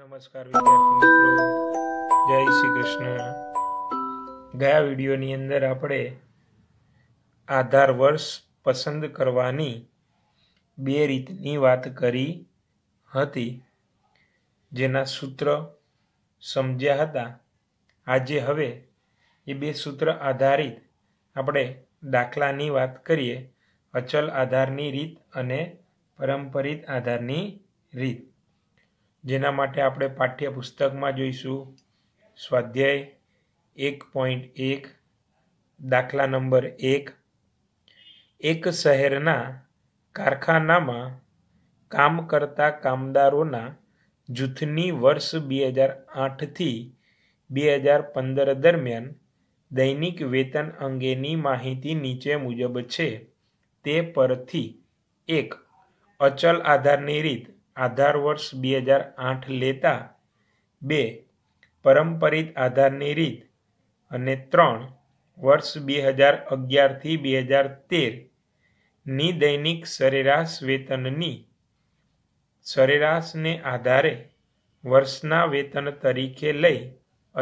નમસ્કાર વિદ્યાર્થી મિત્રો જય શ્રી કૃષ્ણ ગયા વિડીયોની અંદર આપણે આધાર વર્ષ પસંદ કરવાની બે રીતની વાત કરી હતી જેના સૂત્ર સમજ્યા હતા આજે હવે એ બે સૂત્ર આધારિત આપણે દાખલાની વાત કરીએ અચલ આધારની રીત અને પરંપરિત આધારની રીત જેના માટે આપણે પાઠ્યપુસ્તકમાં જોઈશું સ્વાધ્યાય એક પોઈન્ટ એક દાખલા નંબર એક એક શહેરના કારખાનામાં કામ કરતા કામદારોના જૂથની વર્ષ બે હજાર આઠથી બે હજાર પંદર દરમિયાન દૈનિક વેતન અંગેની માહિતી નીચે મુજબ છે તે પરથી એક અચલ આધારની રીત આધાર વર્ષ બે હજાર આઠ લેતા બે પરંપરિત આધારની રીત અને ત્રણ વર્ષ બે હજાર અગિયારથી બે હજાર તેરની દૈનિક સરેરાશ વેતનની સરેરાશને આધારે વર્ષના વેતન તરીકે લઈ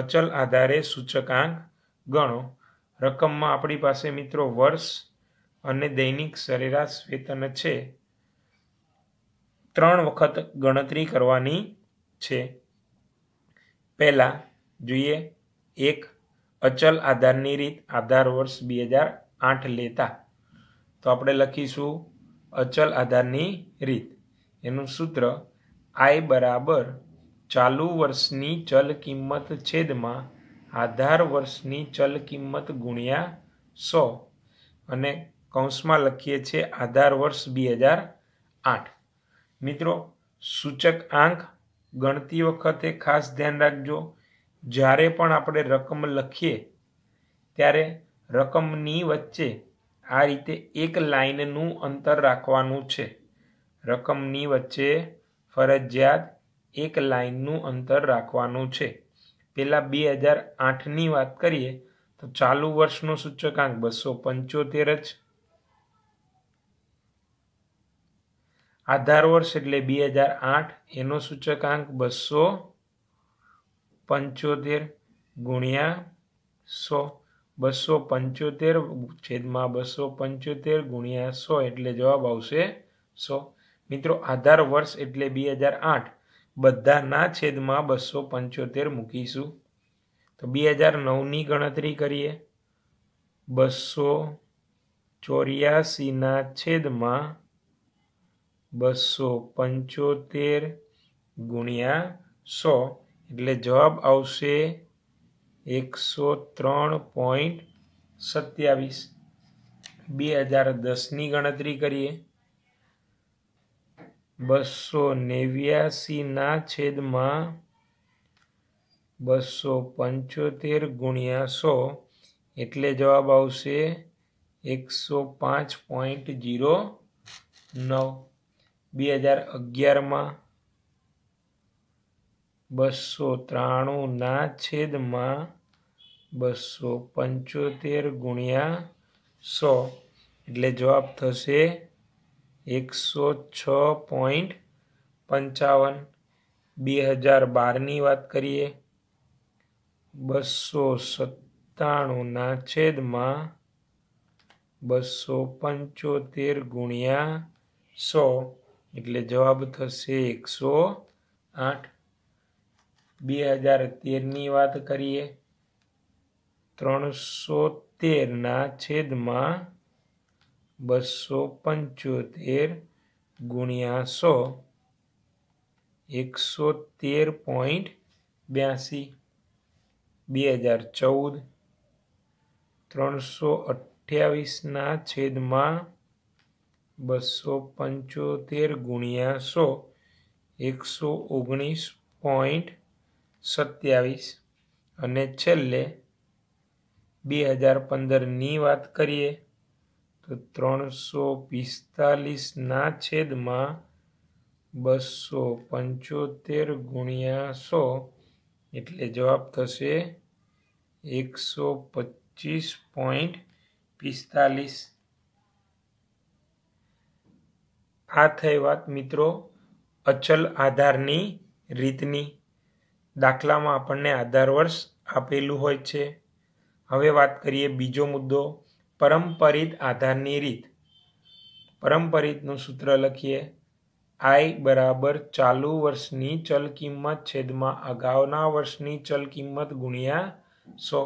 અચલ આધારે સૂચકાંક ગણો રકમમાં આપણી પાસે મિત્રો વર્ષ અને દૈનિક સરેરાશ વેતન છે ત્રણ વખત ગણતરી કરવાની છે પહેલાં જોઈએ એક અચલ આધારની રીત આધાર વર્ષ બે હજાર આઠ લેતા તો આપણે લખીશું અચલ આધારની રીત એનું સૂત્ર આઈ બરાબર ચાલુ વર્ષની ચલ કિંમત છેદમાં આધાર વર્ષની ચલ કિંમત ગુણ્યા સો અને કૌંસમાં લખીએ છીએ આધાર વર્ષ બે હજાર આઠ મિત્રો સૂચક આંક ગણતી વખતે ખાસ ધ્યાન રાખજો જ્યારે પણ આપણે રકમ લખીએ ત્યારે રકમની વચ્ચે આ રીતે એક લાઇનનું અંતર રાખવાનું છે રકમની વચ્ચે ફરજિયાત એક લાઇનનું અંતર રાખવાનું છે પહેલાં બે હજાર આઠની વાત કરીએ તો ચાલુ વર્ષનો સૂચકાંક બસો પંચોતેર જ આધાર વર્ષ એટલે બે હજાર આઠ એનો સૂચકાંક બસો પંચોતેર ગુણ્યા સો બસો પંચોતેર છેદમાં બસો પંચોતેર ગુણ્યા સો એટલે જવાબ આવશે સો મિત્રો આધાર વર્ષ એટલે બે હજાર આઠ બધાના છેદમાં બસો પંચોતેર મૂકીશું તો બે હજાર નવની ગણતરી કરીએ બસો ચોર્યાસીના છેદમાં બસો પંચોતેર ગુણ્યા સો એટલે જવાબ આવશે એકસો ત્રણ પોઈન્ટ સત્યાવીસ બે હજાર દસની ગણતરી કરીએ બસો નેવ્યાસીના છેદમાં બસો પંચોતેર ગુણ્યા સો એટલે જવાબ આવશે એકસો પાંચ પોઈન્ટ જીરો નવ બે હજાર અગિયારમાં બસો ત્રાણુંના છેદમાં બસો પંચોતેર ગુણ્યા સો એટલે જવાબ થશે એકસો છ પોઈન્ટ પંચાવન બે હજાર બારની વાત કરીએ બસો સત્તાણુંના છેદમાં બસો પંચોતેર ગુણ્યા સો એટલે જવાબ થશે એકસો આઠ બે હજાર તેરની વાત કરીએ ત્રણસો તેરના છેદમાં બસો પંચોતેર ગુણ્યા સો એકસો તેર પોઈન્ટ બ્યાસી બે હજાર ચૌદ ત્રણસો અઠ્યાવીસના છેદમાં બસો પંચોતેર ગુણ્યા સો એકસો ઓગણીસ પોઈન્ટ સત્યાવીસ અને છેલ્લે બે હજાર પંદરની વાત કરીએ તો ત્રણસો પિસ્તાલીસના છેદમાં બસો પંચોતેર ગુણ્યા સો એટલે જવાબ થશે એકસો પચીસ પોઈન્ટ પિસ્તાલીસ આ થઈ વાત મિત્રો અચલ આધારની રીતની દાખલામાં આપણને આધાર વર્ષ આપેલું હોય છે હવે વાત કરીએ બીજો મુદ્દો પરંપરિત આધારની રીત પરંપરિતનું સૂત્ર લખીએ આઈ બરાબર ચાલુ વર્ષની ચલ કિંમત છેદમાં અગાઉના વર્ષની ચલ કિંમત ગુણ્યા સો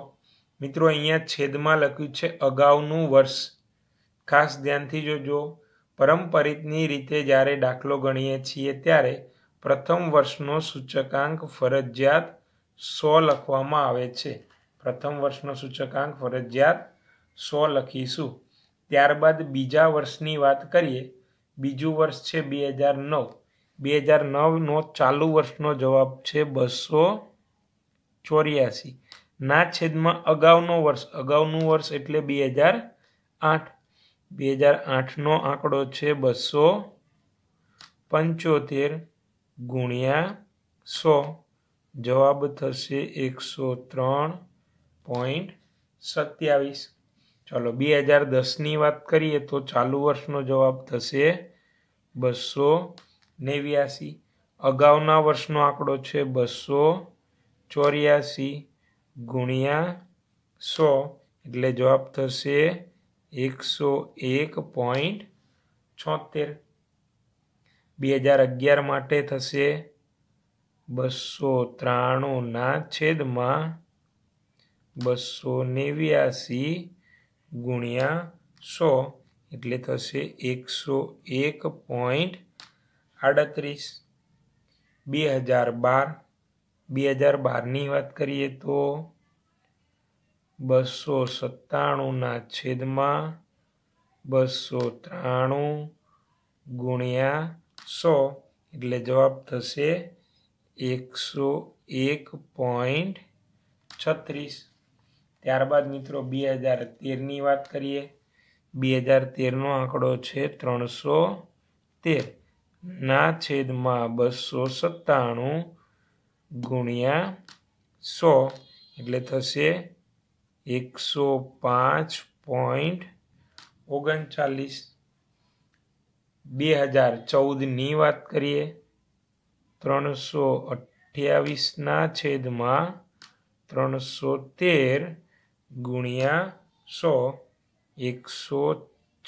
મિત્રો અહીંયા છેદમાં લખ્યું છે અગાઉનું વર્ષ ખાસ ધ્યાનથી જોજો પરંપરિતની રીતે જ્યારે દાખલો ગણીએ છીએ ત્યારે પ્રથમ વર્ષનો સૂચકાંક ફરજિયાત સો લખવામાં આવે છે પ્રથમ વર્ષનો સૂચકાંક ફરજિયાત સો લખીશું ત્યારબાદ બીજા વર્ષની વાત કરીએ બીજું વર્ષ છે બે હજાર નવ બે હજાર નવનો ચાલુ વર્ષનો જવાબ છે બસો ચોર્યાસી ના છેદમાં અગાઉનો વર્ષ અગાઉનું વર્ષ એટલે બે હજાર આઠ બે હજાર આઠનો આંકડો છે બસો પંચોતેર ગુણ્યા સો જવાબ થશે એકસો ત્રણ પોઈન્ટ સત્યાવીસ ચાલો બે હજાર દસની વાત કરીએ તો ચાલુ વર્ષનો જવાબ થશે બસો નેવ્યાસી અગાઉના વર્ષનો આંકડો છે બસો ચોર્યાસી ગુણ્યા સો એટલે જવાબ થશે એકસો એક પોઈન્ટ છોતેર બે હજાર અગિયાર માટે થશે બસો ત્રાણુંના છેદમાં બસો નેવ્યાસી ગુણ્યા સો એટલે થશે એકસો એક પોઈન્ટ આડત્રીસ બે હજાર બાર બે હજાર બારની વાત કરીએ તો બસો સત્તાણુંના છેદમાં બસો ત્રાણું ગુણ્યા સો એટલે જવાબ થશે એકસો એક પોઈન્ટ છત્રીસ ત્યારબાદ મિત્રો બે હજાર તેરની વાત કરીએ બે હજાર તેરનો આંકડો છે ત્રણસો તેર ના છેદમાં બસો સત્તાણું ગુણ્યા સો એટલે થશે એકસો પાંચ પોઈન્ટ ઓગણચાલીસ બે હજાર ચૌદની વાત કરીએ ત્રણસો અઠ્યાવીસના છેદમાં ત્રણસો તેર ગુણ્યા સો એકસો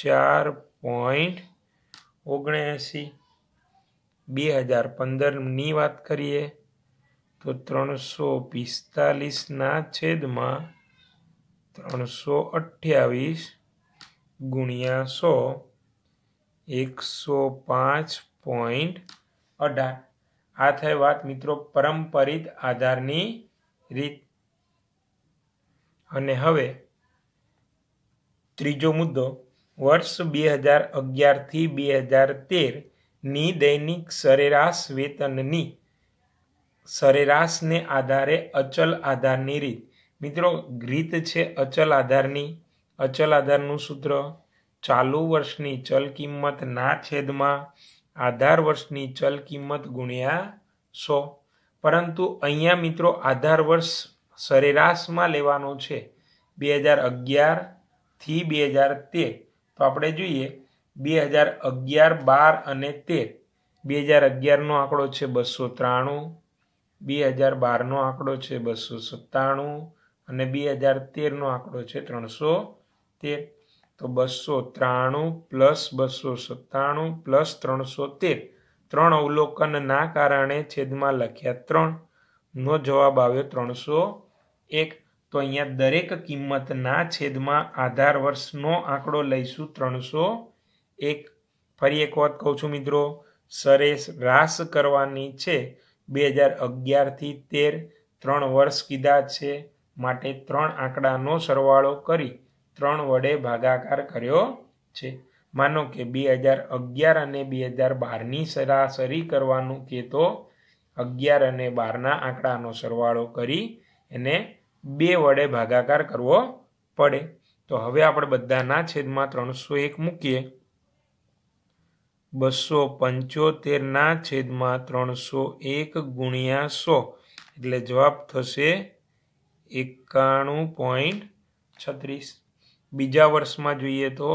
ચાર પોઈન્ટ ઓગણએંસી બે હજાર પંદરની વાત કરીએ તો ત્રણસો પિસ્તાલીસના છેદમાં ત્રણસો અઠ્યાવીસ ગુણ્યા સો એકસો પાંચ પોઈન્ટ અઢાર આ થઈ વાત મિત્રો પરંપરિત આધારની રીત અને હવે ત્રીજો મુદ્દો વર્ષ બે હજાર અગિયારથી બે હજાર તેરની દૈનિક સરેરાશ વેતનની સરેરાશને આધારે અચલ આધારની રીત મિત્રો ગ્રીત છે અચલ આધારની અચલ આધારનું સૂત્ર ચાલુ વર્ષની ચલ કિંમત ના છેદમાં આધાર વર્ષની ચલ કિંમત ગુણ્યા સો પરંતુ અહીંયા મિત્રો આધાર વર્ષ સરેરાશમાં લેવાનો છે બે હજાર અગિયારથી બે હજાર તેર તો આપણે જોઈએ બે હજાર અગિયાર બાર અને તેર બે હજાર અગિયારનો આંકડો છે બસો ત્રાણું બે હજાર બારનો આંકડો છે બસો સત્તાણું અને બે હજાર તેરનો આંકડો છે ત્રણસો તેર તો બસો ત્રાણું પ્લસ બસો સત્તાણું પ્લસ ત્રણસો તેર ત્રણ અવલોકનના કારણે છેદમાં લખ્યા ત્રણ નો જવાબ આવ્યો ત્રણસો એક તો અહીંયા દરેક કિંમતના છેદમાં આધાર વર્ષનો આંકડો લઈશું ત્રણસો એક ફરી એક વાત કહું છું મિત્રો સરેશ રાસ કરવાની છે બે હજાર અગિયારથી તેર ત્રણ વર્ષ કીધા છે માટે ત્રણ આંકડાનો સરવાળો કરી ત્રણ વડે ભાગાકાર કર્યો છે માનો કે બે હજાર અગિયાર અને બે હજાર બારની સરાસરી કરવાનું કે તો અગિયાર અને બારના આંકડાનો સરવાળો કરી એને બે વડે ભાગાકાર કરવો પડે તો હવે આપણે બધાના છેદમાં ત્રણસો એક મૂકીએ બસો પંચોતેરના છેદમાં ત્રણસો એક ગુણ્યા સો એટલે જવાબ થશે એકાણું પોઈન્ટ છત્રીસ બીજા વર્ષમાં જોઈએ તો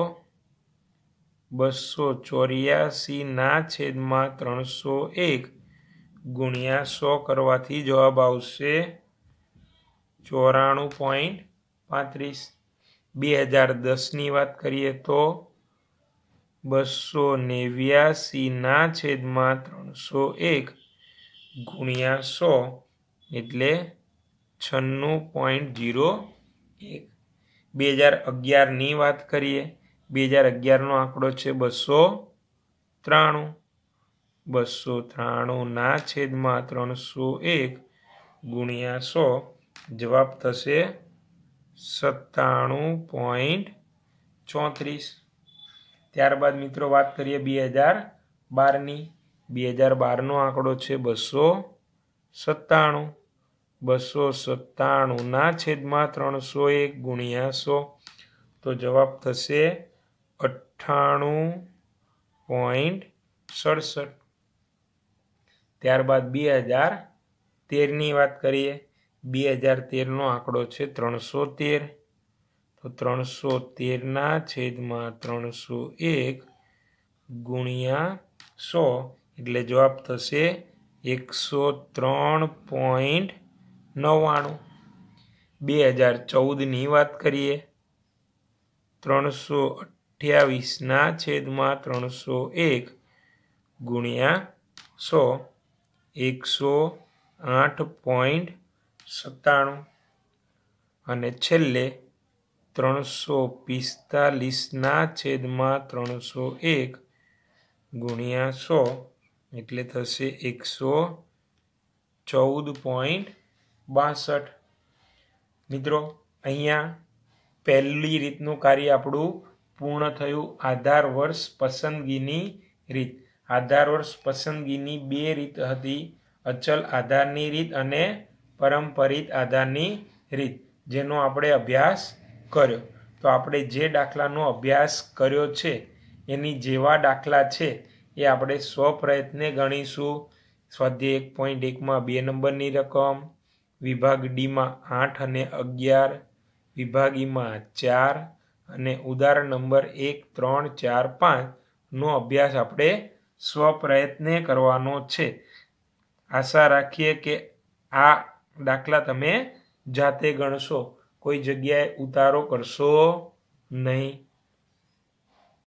બસો ચોર્યાસીના છેદમાં ત્રણસો એક ગુણ્યા સો કરવાથી જવાબ આવશે ચોરાણું પોઈન્ટ પાંત્રીસ બે હજાર દસની વાત કરીએ તો બસો નેવ્યાસીના છેદમાં ત્રણસો એક ગુણ્યા સો એટલે છન્નું પોઈન્ટ જીરો એક બે હજાર અગિયારની વાત કરીએ બે હજાર અગિયારનો આંકડો છે બસો ત્રાણું બસો ત્રાણુંના છેદમાં ત્રણસો એક ગુણ્યા સો જવાબ થશે સત્તાણું પોઈન્ટ ચોત્રીસ ત્યારબાદ મિત્રો વાત કરીએ બે હજાર બારની બે હજાર બારનો આંકડો છે બસો સત્તાણું બસો સત્તાણુંના છેદમાં ત્રણસો એક ગુણ્યા સો તો જવાબ થશે અઠ્ઠાણું પોઈન્ટ સડસઠ ત્યારબાદ બે હજાર તેરની વાત કરીએ બે હજાર તેરનો આંકડો છે ત્રણસો તેર તો ત્રણસો તેરના છેદમાં ત્રણસો એક ગુણ્યા સો એટલે જવાબ થશે એકસો ત્રણ પોઈન્ટ નવ્વાણું બે હજાર ચૌદની વાત કરીએ ત્રણસો અઠ્યાવીસના છેદમાં ત્રણસો એક ગુણ્યા સો એકસો આઠ પોઈન્ટ સત્તાણું અને છેલ્લે ત્રણસો પિસ્તાલીસના છેદમાં ત્રણસો એક ગુણ્યા સો એટલે થશે એકસો ચૌદ પોઈન્ટ બાસઠ મિત્રો અહીંયા પહેલી રીતનું કાર્ય આપણું પૂર્ણ થયું આધાર વર્ષ પસંદગીની રીત આધાર વર્ષ પસંદગીની બે રીત હતી અચલ આધારની રીત અને પરંપરિત આધારની રીત જેનો આપણે અભ્યાસ કર્યો તો આપણે જે દાખલાનો અભ્યાસ કર્યો છે એની જેવા દાખલા છે એ આપણે સ્વપ્રયત્ને ગણીશું સ્વાધ્યાય એક પોઈન્ટ એકમાં બે નંબરની રકમ વિભાગ ડીમાં આઠ અને અગિયાર વિભાગીમાં ચાર અને ઉદાહરણ નંબર એક ત્રણ ચાર પાંચનો અભ્યાસ આપણે સ્વપ્રયત્ને કરવાનો છે આશા રાખીએ કે આ દાખલા તમે જાતે ગણશો કોઈ જગ્યાએ ઉતારો કરશો નહીં